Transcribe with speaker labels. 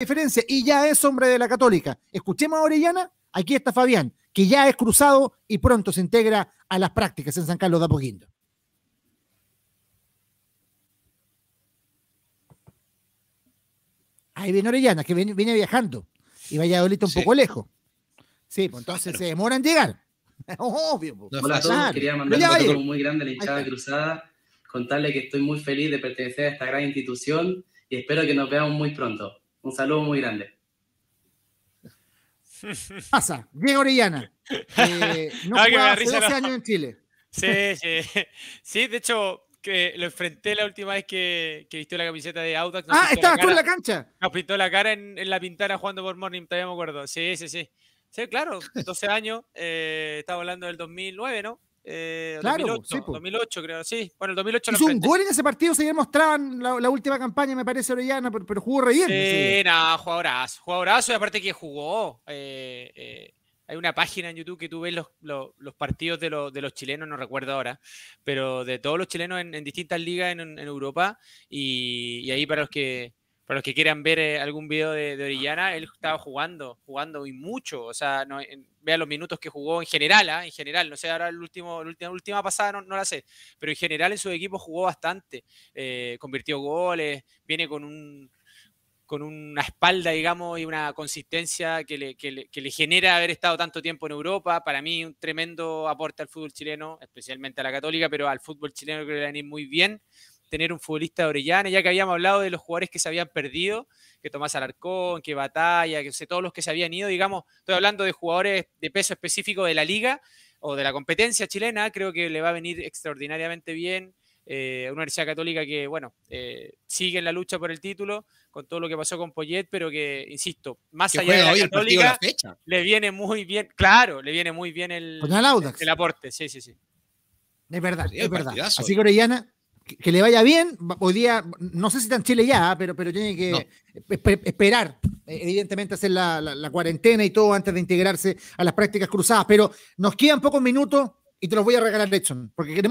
Speaker 1: diferencia y ya es hombre de la Católica. Escuchemos a Orellana, aquí está Fabián, que ya es cruzado y pronto se integra a las prácticas en San Carlos de Apoquindo. Ahí viene Orellana, que viene, viajando y vaya Valladolid un poco lejos. Sí, pues entonces se demoran en llegar.
Speaker 2: Obvio. Hola a todos, quería mandar un saludo muy grande a la hinchada cruzada, contarle que estoy muy feliz de pertenecer a esta gran institución y espero que nos veamos muy pronto. Un saludo muy grande.
Speaker 1: Pasa, Diego Orellana.
Speaker 2: Eh, no ah, hace 12 años
Speaker 1: en Chile. Sí,
Speaker 2: sí. Sí, de hecho, que lo enfrenté la última vez que, viste vistió la camiseta de Audax. Ah, estabas tú en la cancha. Nos pintó la cara en, la pintana jugando por Morning, todavía me acuerdo. Sí, sí, sí. Sí, claro, 12 años. Eh, estaba hablando del 2009, ¿no? Eh, claro, 2008, 2008 creo, sí. Bueno, el 2008 Hizo un
Speaker 1: gol en ese partido, se mostraban la, la última campaña, me parece, Orellana, pero, jugó re bien. Sí,
Speaker 2: nada, no, jugadorazo, jugadorazo, y aparte que jugó. Eh, eh, hay una página en YouTube que tú ves los, partidos de, los, chilenos, no recuerdo ahora, pero de todos los chilenos en, distintas ligas en, Europa, y, ahí para los que para los que quieran ver eh, algún video de, Orellana, él estaba jugando, jugando y mucho. O sea, no, eh, vean los minutos que jugó en general, ¿ah? en general. No sé, ahora el último, la última, pasada no, la sé, pero en general en su equipo jugó bastante. Eh, convirtió goles, viene con un con una espalda, digamos, y una consistencia que le, que, le, que le genera haber estado tanto tiempo en Europa. Para mí, un tremendo aporte al fútbol chileno, especialmente a la católica, pero al fútbol chileno creo que le va muy bien tener un futbolista de Orellana, ya que habíamos hablado de los jugadores que se habían perdido, que Tomás Alarcón, que Batalla, que sé todos los que se habían ido, digamos, estoy hablando de jugadores de peso específico de la liga o de la competencia chilena, creo que le va a venir extraordinariamente bien. Eh, una Universidad Católica que, bueno, eh, sigue en la lucha por el título con todo lo que pasó con Poyet, pero que, insisto, más allá de la Católica, le viene muy bien, claro, le viene muy bien el, el, aporte, sí, sí, sí.
Speaker 1: Es verdad, pues es verdad. Así que Orellana, que, le vaya bien. Hoy día, no sé si está en Chile ya, ah, pero, pero tiene que esperar, eh, evidentemente, hacer la, la, cuarentena y todo antes de integrarse a las prácticas cruzadas. Pero nos quedan pocos minutos y te los voy a regalar, hecho, porque queremos.